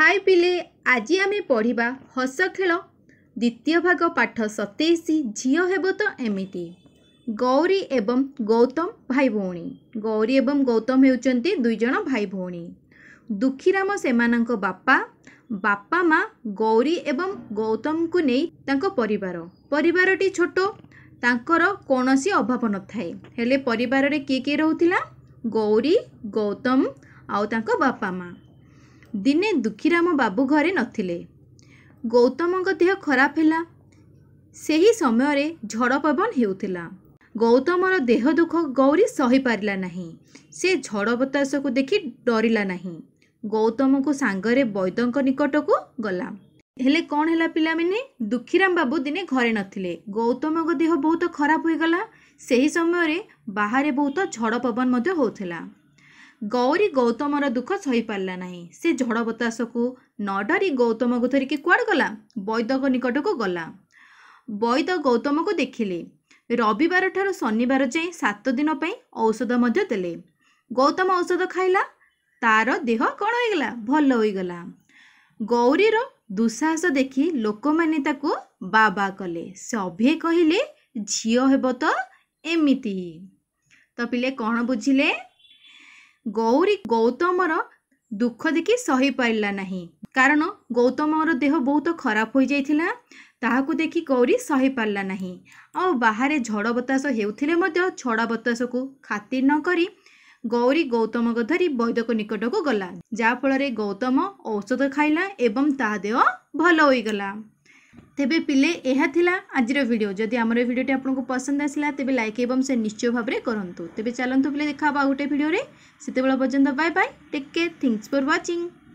high ପିଲେ ଆଜି ଆମେ ପଢ଼ିବା ହସ ଖେଳ ଦ୍ୱିତୀୟ ଭାଗ ପାଠ ସତେଇଶ ଝିଅ ହେବ ତ ଏମିତି ଗୌରୀ ଏବଂ ଗୌତମ ଭାଇ ଭଉଣୀ ଗୌରୀ ଏବଂ ଗୌତମ ହେଉଛନ୍ତି ଦୁଇଜଣ ଭାଇ ଭଉଣୀ ଦୁଃଖୀରାମ ସେମାନଙ୍କ ବାପା ବାପା ମା' ଗୌରୀ ଏବଂ ଗୌତମକୁ ନେଇ ତାଙ୍କ ପରିବାର ପରିବାରଟି ଛୋଟ ତାଙ୍କର କୌଣସି ଅଭାବ ନଥାଏ ହେଲେ ପରିବାରରେ କିଏ କିଏ ରହୁଥିଲା ଗୌରୀ ଗୌତମ ଆଉ ତାଙ୍କ ବାପା ମା' ଦିନେ ଦୁଃଖୀରାମ ବାବୁ ଘରେ ନଥିଲେ ଗୌତମଙ୍କ ଦେହ ଖରାପ ହେଲା ସେହି ସମୟରେ ଝଡ଼ ପବନ ହେଉଥିଲା ଗୌତମର ଦେହ ଦୁଃଖ ଗୌରୀ ସହିପାରିଲା ନାହିଁ ସେ ଝଡ଼ ବତାସକୁ ଦେଖି ଡରିଲା ନାହିଁ ଗୌତମକୁ ସାଙ୍ଗରେ ବୈଦଙ୍କ ନିକଟକୁ ଗଲା ହେଲେ କ'ଣ ହେଲା ପିଲାମାନେ ଦୁଃଖୀରାମ ବାବୁ ଦିନେ ଘରେ ନଥିଲେ ଗୌତମଙ୍କ ଦେହ ବହୁତ ଖରାପ ହୋଇଗଲା ସେହି ସମୟରେ ବାହାରେ ବହୁତ ଝଡ଼ ପବନ ମଧ୍ୟ ହେଉଥିଲା ଗୌରୀ ଗୌତମର ଦୁଃଖ ସହିପାରିଲା ନାହିଁ ସେ ଝଡ଼ ବତାସକୁ ନ ଡରି ଗୌତମକୁ ଧରିକି କୁଆଡ଼େ ଗଲା ବୈଦଙ୍କ ନିକଟକୁ ଗଲା ବୈଦ ଗୌତମକୁ ଦେଖିଲେ ରବିବାର ଠାରୁ ଶନିବାର ଯାଇ ସାତ ଦିନ ପାଇଁ ଔଷଧ ମଧ୍ୟ ଦେଲେ ଗୌତମ ଔଷଧ ଖାଇଲା ତାର ଦେହ କ'ଣ ହୋଇଗଲା ଭଲ ହୋଇଗଲା ଗୌରୀର ଦୁଃସାହସ ଦେଖି ଲୋକମାନେ ତାକୁ ବାବା କଲେ ସଭିଏ କହିଲେ ଝିଅ ହେବ ତ ଏମିତି ତ ପିଲେ କ'ଣ ବୁଝିଲେ ଗୌରୀ ଗୌତମର ଦୁଃଖ ଦେଖି ସହି ପାରିଲା ନାହିଁ କାରଣ ଗୌତମର ଦେହ ବହୁତ ଖରାପ ହୋଇଯାଇଥିଲା ତାହାକୁ ଦେଖି ଗୌରୀ ସହିପାରିଲା ନାହିଁ ଆଉ ବାହାରେ ଝଡ଼ ବତାସ ହେଉଥିଲେ ମଧ୍ୟ ଝଡ଼ ବତାସକୁ ଖାତିର ନ କରି ଗୌରୀ ଗୌତମଙ୍କ ଧରି ବୈଦକ ନିକଟକୁ ଗଲା ଯାହାଫଳରେ ଗୌତମ ଔଷଧ ଖାଇଲା ଏବଂ ତାହା ଦେହ ଭଲ ହୋଇଗଲା ତେବେ ପିଲେ ଏହା ଥିଲା ଆଜିର ଭିଡ଼ିଓ ଯଦି ଆମର ଏ ଭିଡ଼ିଓଟି ଆପଣଙ୍କୁ ପସନ୍ଦ ଆସିଲା ତେବେ ଲାଇକ୍ ଏବଂ ସେ ନିଶ୍ଚୟ ଭାବରେ କରନ୍ତୁ ତେବେ ଚାଲନ୍ତୁ ପିଲେ ଦେଖା ହେବ ଆଉ ଗୋଟେ ଭିଡ଼ିଓରେ ସେତେବେଳେ ପର୍ଯ୍ୟନ୍ତ bye bye take care thanks for watching